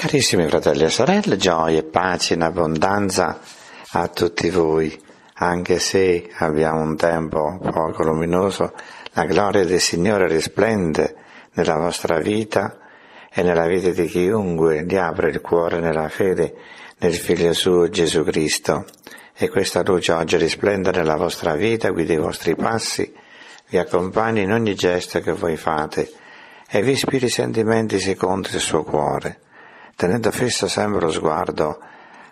Carissimi fratelli e sorelle, gioia e pace in abbondanza a tutti voi, anche se abbiamo un tempo poco luminoso, la gloria del Signore risplende nella vostra vita e nella vita di chiunque gli apre il cuore nella fede nel Figlio suo Gesù Cristo. E questa luce oggi risplende nella vostra vita, guida i vostri passi, vi accompagni in ogni gesto che voi fate e vi ispiri sentimenti secondo il suo cuore tenendo fisso sempre lo sguardo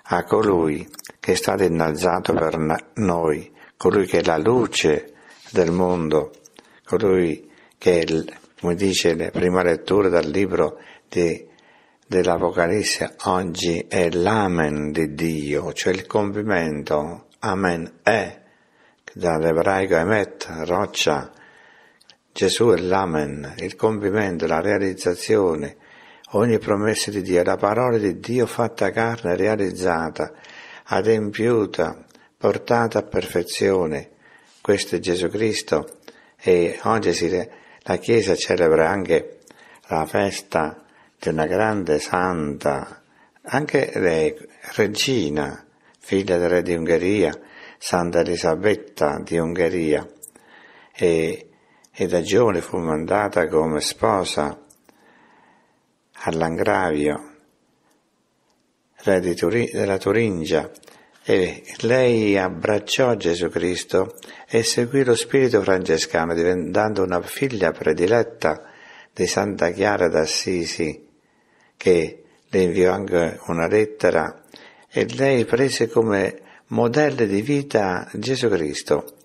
a colui che è stato innalzato per noi, colui che è la luce del mondo, colui che, come dice la prima lettura dal libro di, dell'Apocalisse, oggi è l'amen di Dio, cioè il compimento, amen è, dall'ebraico emet, roccia, Gesù è l'amen, il compimento, la realizzazione, ogni promessa di Dio la parola di Dio fatta carne, realizzata, adempiuta, portata a perfezione. Questo è Gesù Cristo e oggi si, la Chiesa celebra anche la festa di una grande santa, anche lei, regina, figlia del re di Ungheria, Santa Elisabetta di Ungheria, e, e da giovane fu mandata come sposa all'Angravio, re Turi- della Turingia, e lei abbracciò Gesù Cristo e seguì lo spirito francescano diventando una figlia prediletta di Santa Chiara d'Assisi, che le inviò anche una lettera e lei prese come modello di vita Gesù Cristo.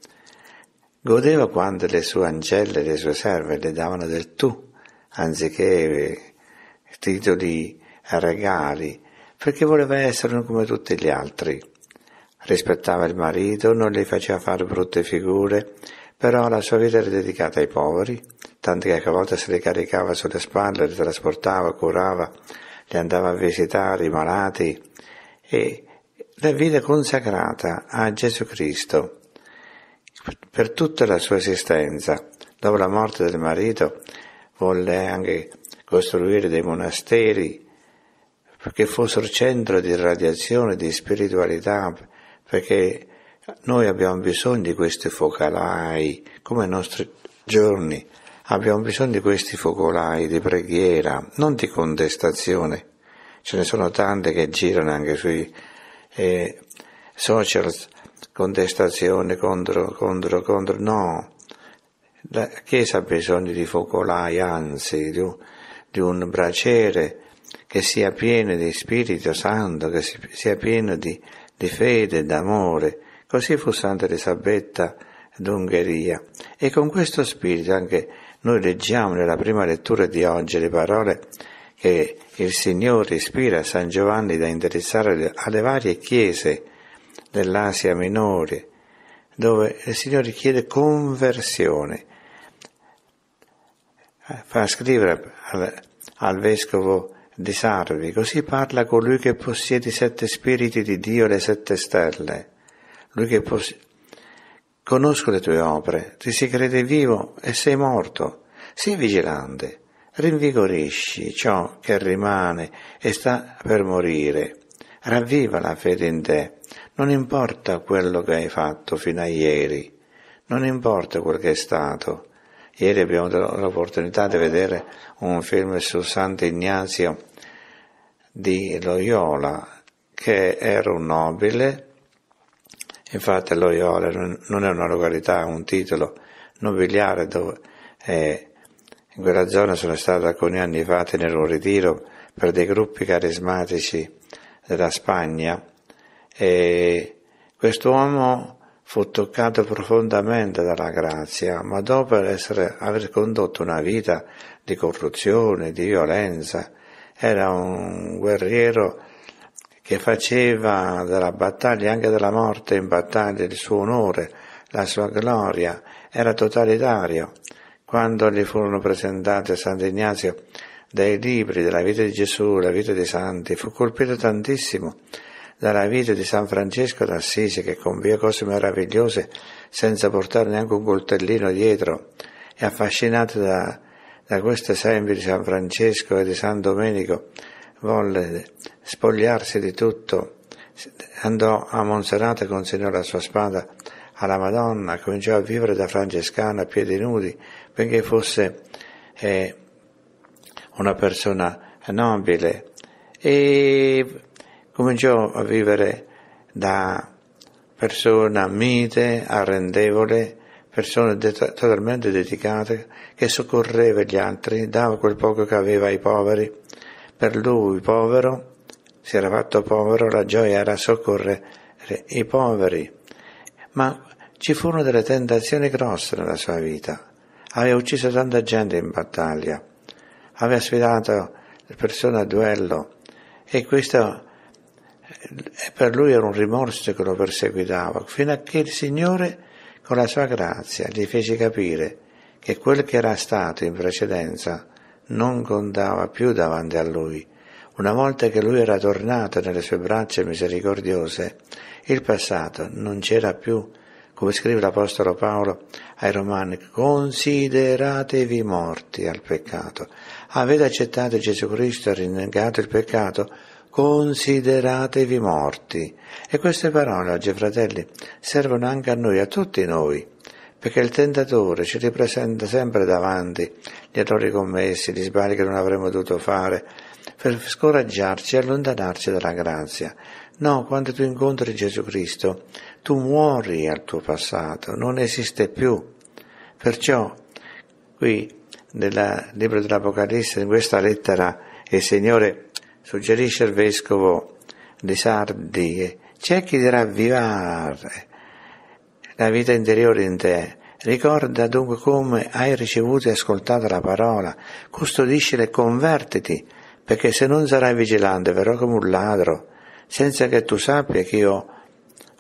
Godeva quando le sue ancelle le sue serve le davano del tu, anziché titoli regali, perché voleva essere come tutti gli altri. Rispettava il marito, non gli faceva fare brutte figure, però la sua vita era dedicata ai poveri, tanto che a volte se li caricava sulle spalle, li trasportava, curava, li andava a visitare i malati e la vita consacrata a Gesù Cristo per tutta la sua esistenza. Dopo la morte del marito volle anche costruire dei monasteri perché fossero centro di radiazione, di spiritualità, perché noi abbiamo bisogno di questi focolai, come i nostri giorni, abbiamo bisogno di questi focolai di preghiera, non di contestazione. Ce ne sono tante che girano anche sui eh, social, contestazione contro, contro, contro. No, la Chiesa ha bisogno di focolai, anzi, di un di un braciere che sia pieno di Spirito Santo, che sia pieno di, di fede, d'amore. Così fu Santa Elisabetta d'Ungheria. E con questo spirito anche noi leggiamo nella prima lettura di oggi le parole che il Signore ispira a San Giovanni da indirizzare alle varie chiese dell'Asia Minore, dove il Signore chiede conversione, eh, fa scrivere al, al vescovo di Sarvi, così parla colui che possiede i sette spiriti di Dio e le sette stelle, lui che possiede conosco le tue opere, ti si crede vivo e sei morto. Sii vigilante, rinvigorisci ciò che rimane e sta per morire. Ravviva la fede in te. Non importa quello che hai fatto fino a ieri, non importa quel che è stato, Ieri abbiamo avuto l'opportunità di vedere un film su Sant'Ignazio di Loyola, che era un nobile, infatti Loyola non è una località, è un titolo nobiliare dove eh, in quella zona sono stato alcuni anni fa a tenere un ritiro per dei gruppi carismatici della Spagna e quest'uomo Fu toccato profondamente dalla grazia, ma dopo essere, aver condotto una vita di corruzione, di violenza, era un guerriero che faceva della battaglia, anche della morte in battaglia, il suo onore, la sua gloria, era totalitario. Quando gli furono presentati a Sant'Ignazio dei libri della vita di Gesù, la vita dei santi, fu colpito tantissimo dalla vita di San Francesco d'Assisi che convia cose meravigliose senza portare neanche un coltellino dietro, e affascinato da, da questo esempio di San Francesco e di San Domenico, volle spogliarsi di tutto, andò a Monserrate e consegnò la sua spada alla Madonna, cominciò a vivere da francescana a piedi nudi, benché fosse eh, una persona nobile. E cominciò a vivere da persona mite, arrendevole, persona de- totalmente dedicata, che soccorreva gli altri, dava quel poco che aveva ai poveri. Per lui, povero, si era fatto povero, la gioia era soccorrere i poveri. Ma ci furono delle tentazioni grosse nella sua vita. Aveva ucciso tanta gente in battaglia, aveva sfidato le persone a duello e questo e per lui era un rimorso che lo perseguitava, fino a che il Signore, con la sua grazia, gli fece capire che quel che era stato in precedenza non contava più davanti a lui. Una volta che lui era tornato nelle sue braccia misericordiose, il passato non c'era più. Come scrive l'Apostolo Paolo ai Romani, consideratevi morti al peccato. Avete accettato Gesù Cristo e rinnegato il peccato? consideratevi morti. E queste parole oggi, fratelli, servono anche a noi, a tutti noi, perché il tentatore ci ripresenta sempre davanti gli errori commessi, gli sbagli che non avremmo dovuto fare, per scoraggiarci e allontanarci dalla grazia. No, quando tu incontri Gesù Cristo, tu muori al tuo passato, non esiste più. Perciò, qui, nel libro dell'Apocalisse, in questa lettera, il Signore suggerisce il vescovo di Sardi, c'è chi dirà vivare la vita interiore in te. Ricorda dunque come hai ricevuto e ascoltato la parola, custodiscila e convertiti, perché se non sarai vigilante verrò come un ladro, senza che tu sappia che io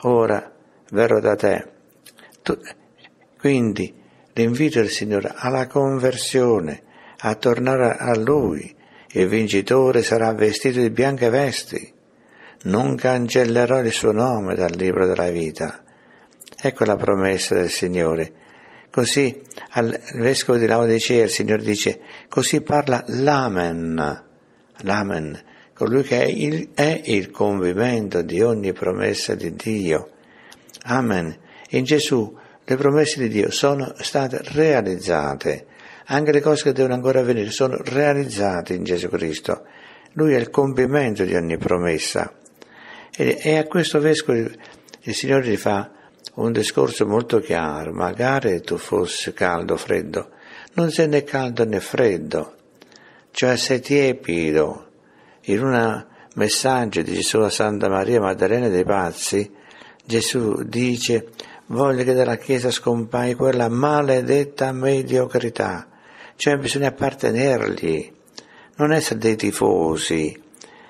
ora verrò da te. Tu, quindi l'invito del Signore alla conversione, a tornare a Lui, il vincitore sarà vestito di bianche vesti. Non cancellerò il suo nome dal libro della vita. Ecco la promessa del Signore. Così al vescovo di Laodicea il Signore dice, così parla l'Amen, l'Amen, colui che è il, è il convivento di ogni promessa di Dio. Amen. In Gesù le promesse di Dio sono state realizzate anche le cose che devono ancora avvenire sono realizzate in Gesù Cristo. Lui è il compimento di ogni promessa. E, a questo vescovo il, il Signore gli fa un discorso molto chiaro. Magari tu fossi caldo o freddo. Non sei né caldo né freddo. Cioè sei tiepido. In un messaggio di Gesù a Santa Maria Maddalena dei Pazzi, Gesù dice voglio che dalla Chiesa scompaia quella maledetta mediocrità cioè bisogna appartenergli, non essere dei tifosi,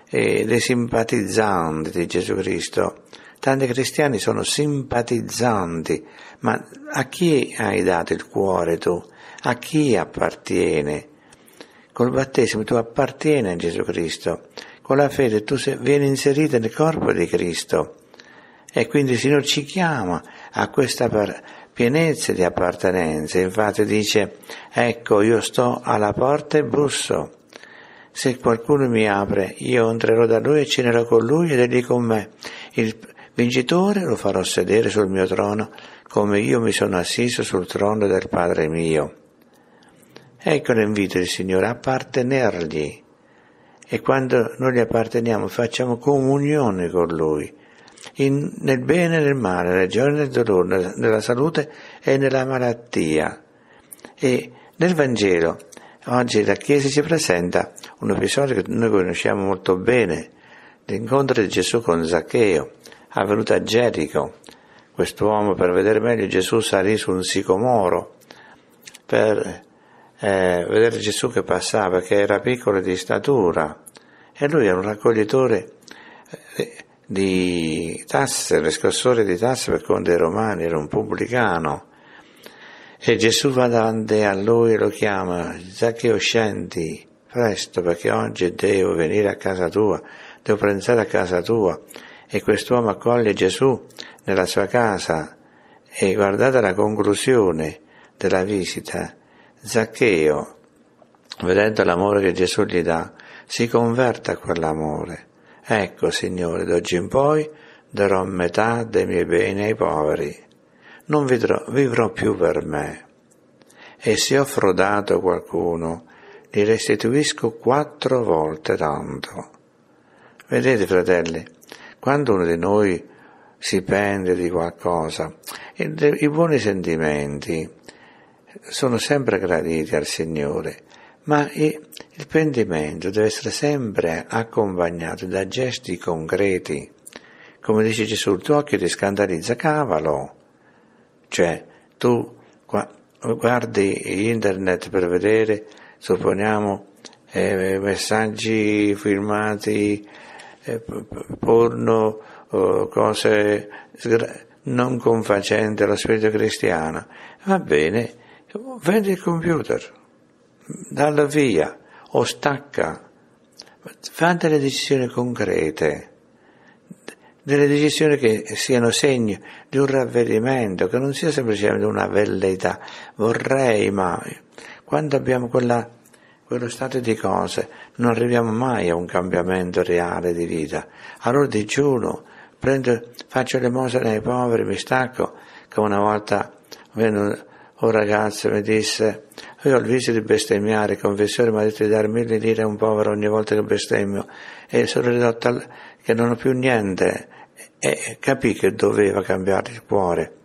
eh, dei simpatizzanti di Gesù Cristo. Tanti cristiani sono simpatizzanti, ma a chi hai dato il cuore tu? A chi appartiene? Col battesimo tu appartieni a Gesù Cristo, con la fede tu sei, vieni inserito nel corpo di Cristo. E quindi il Signore ci chiama a questa pienezze di appartenenza. Infatti dice, ecco io sto alla porta e busso. Se qualcuno mi apre, io entrerò da lui e cenerò con lui ed egli con me. Il vincitore lo farò sedere sul mio trono, come io mi sono assiso sul trono del Padre mio. Ecco l'invito del Signore, appartenergli. E quando noi gli apparteniamo facciamo comunione con Lui in, nel bene e nel male, nella gioia e nel dolore, nella salute e nella malattia. E nel Vangelo oggi la Chiesa ci presenta un episodio che noi conosciamo molto bene, l'incontro di Gesù con Zaccheo, avvenuto a Gerico. Quest'uomo, per vedere meglio Gesù, salì su un sicomoro per eh, vedere Gesù che passava, che era piccolo di statura, e lui era un raccoglitore eh, di tasse, riscossore di tasse per conto dei romani, era un pubblicano. E Gesù va davanti a lui e lo chiama, Zaccheo scendi presto perché oggi devo venire a casa tua, devo pranzare a casa tua. E quest'uomo accoglie Gesù nella sua casa e guardate la conclusione della visita. Zaccheo, vedendo l'amore che Gesù gli dà, si converte a quell'amore Ecco, Signore, d'oggi in poi darò metà dei miei beni ai poveri. Non vidrò, vivrò più per me. E se ho frodato qualcuno, gli restituisco quattro volte tanto. Vedete, fratelli, quando uno di noi si pende di qualcosa, i buoni sentimenti sono sempre graditi al Signore ma il pentimento deve essere sempre accompagnato da gesti concreti. Come dice Gesù, il tuo occhio ti scandalizza, cavalo. Cioè, tu guardi internet per vedere, supponiamo, eh, messaggi filmati, eh, porno, oh, cose non confacenti allo spirito cristiano. Va bene, vendi il computer dalla via o stacca, fa delle decisioni concrete, delle decisioni che siano segno di un ravvedimento, che non sia semplicemente una velleità, vorrei ma, quando abbiamo quella, quello stato di cose non arriviamo mai a un cambiamento reale di vita, allora digiuno, prendo, faccio le mostre ai poveri, mi stacco, come una volta venne un ragazzo mi disse, io ho il vizio di bestemmiare, confessore mi ha detto di dare mille lire a un povero ogni volta che bestemmio e sono ridotto al, che non ho più niente e capì che doveva cambiare il cuore.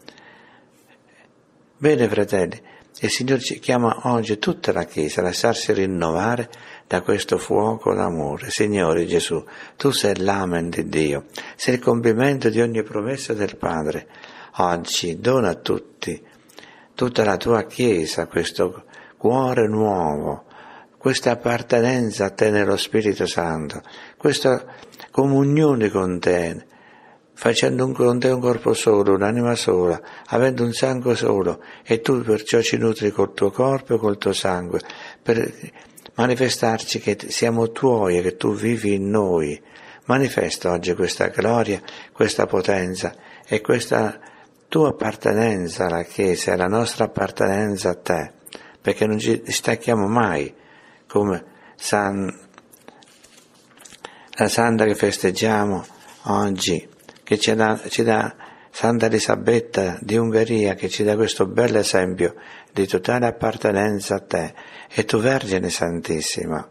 Bene fratelli, il Signore ci chiama oggi tutta la Chiesa a lasciarsi rinnovare da questo fuoco d'amore. Signore Gesù, tu sei l'amen di Dio, sei il compimento di ogni promessa del Padre. Oggi dona a tutti tutta la tua Chiesa, questo cuore nuovo, questa appartenenza a te nello Spirito Santo, questa comunione con te, facendo con te un corpo solo, un'anima sola, avendo un sangue solo, e tu perciò ci nutri col tuo corpo e col tuo sangue, per manifestarci che siamo tuoi e che tu vivi in noi. Manifesta oggi questa gloria, questa potenza e questa tua appartenenza alla Chiesa e la nostra appartenenza a te, perché non ci stacchiamo mai, come San, la santa che festeggiamo oggi, che ci dà, ci dà Santa Elisabetta di Ungheria, che ci dà questo bel esempio di totale appartenenza a te, e tu Vergine Santissima,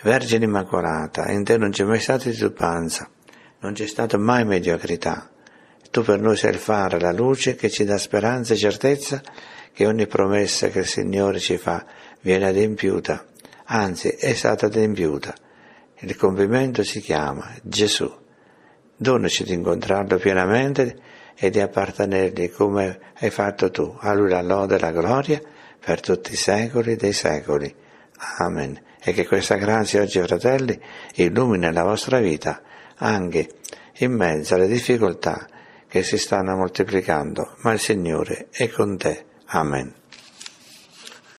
Vergine Immacolata, in te non c'è mai stata titubanza, non c'è stata mai mediocrità tu per noi sei il fare, la luce che ci dà speranza e certezza che ogni promessa che il Signore ci fa viene adempiuta, anzi è stata adempiuta. Il compimento si chiama Gesù. Donaci di incontrarlo pienamente e di appartenergli come hai fatto tu. A lui la lode e la gloria per tutti i secoli dei secoli. Amen. E che questa grazia oggi, fratelli, illumina la vostra vita anche in mezzo alle difficoltà che si stanno moltiplicando, ma il Signore è con te. Amen.